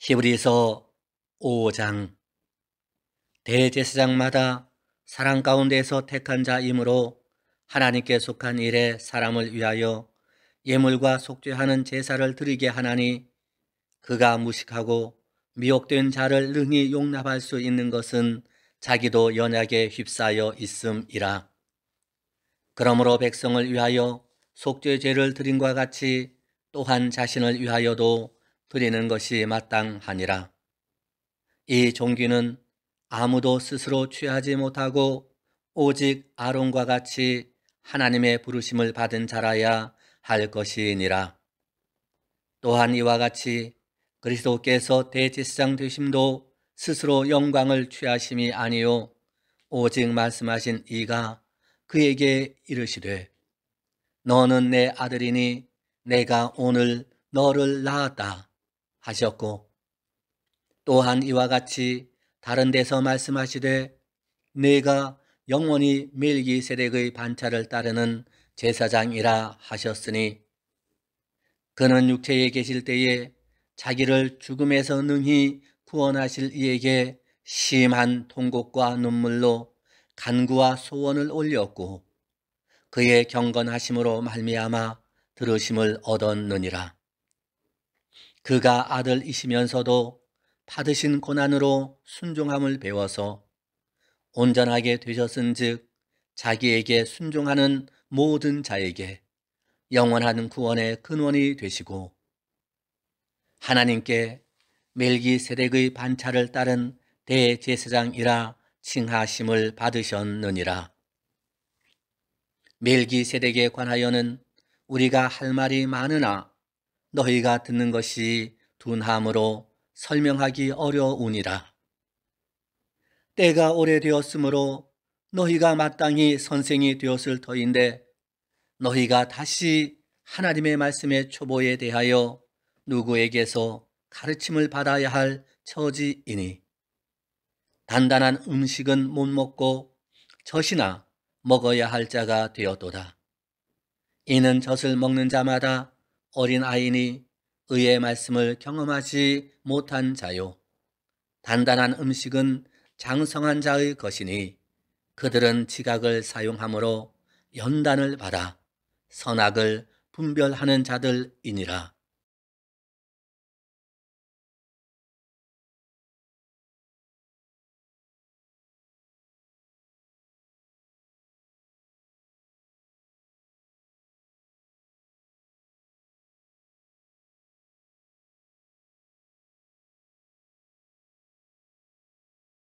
히브리서 5장 대제사장마다 사랑 가운데서 택한 자이므로 하나님께 속한 일에 사람을 위하여 예물과 속죄하는 제사를 드리게 하나니 그가 무식하고 미혹된 자를 능히 용납할 수 있는 것은 자기도 연약에 휩싸여 있음이라. 그러므로 백성을 위하여 속죄죄를 드린 과 같이 또한 자신을 위하여도 드리는 것이 마땅하니라. 이 종기는 아무도 스스로 취하지 못하고 오직 아론과 같이 하나님의 부르심을 받은 자라야 할 것이니라. 또한 이와 같이 그리스도께서 대제사장 되심도 스스로 영광을 취하심이 아니요 오직 말씀하신 이가 그에게 이르시되 너는 내 아들이니 내가 오늘 너를 낳았다. 하셨고 또한 이와 같이 다른 데서 말씀하시되 내가 영원히 밀기세덱의 반차를 따르는 제사장이라 하셨으니 그는 육체에 계실 때에 자기를 죽음에서 능히 구원하실 이에게 심한 통곡과 눈물로 간구와 소원을 올렸고 그의 경건하심으로 말미암아 들으심을 얻었느니라. 그가 아들이시면서도 받으신 고난으로 순종함을 배워서 온전하게 되셨은즉 자기에게 순종하는 모든 자에게 영원한 구원의 근원이 되시고 하나님께 멜기세덱의 반차를 따른 대제사장이라 칭하심을 받으셨느니라. 멜기세덱에 관하여는 우리가 할 말이 많으나 너희가 듣는 것이 둔함으로 설명하기 어려우니라. 때가 오래되었으므로 너희가 마땅히 선생이 되었을 터인데 너희가 다시 하나님의 말씀의 초보에 대하여 누구에게서 가르침을 받아야 할 처지이니 단단한 음식은 못 먹고 젖이나 먹어야 할 자가 되었도다. 이는 젖을 먹는 자마다 어린 아이니 의의 말씀을 경험하지 못한 자요. 단단한 음식은 장성한 자의 것이니 그들은 지각을 사용하므로 연단을 받아 선악을 분별하는 자들이니라.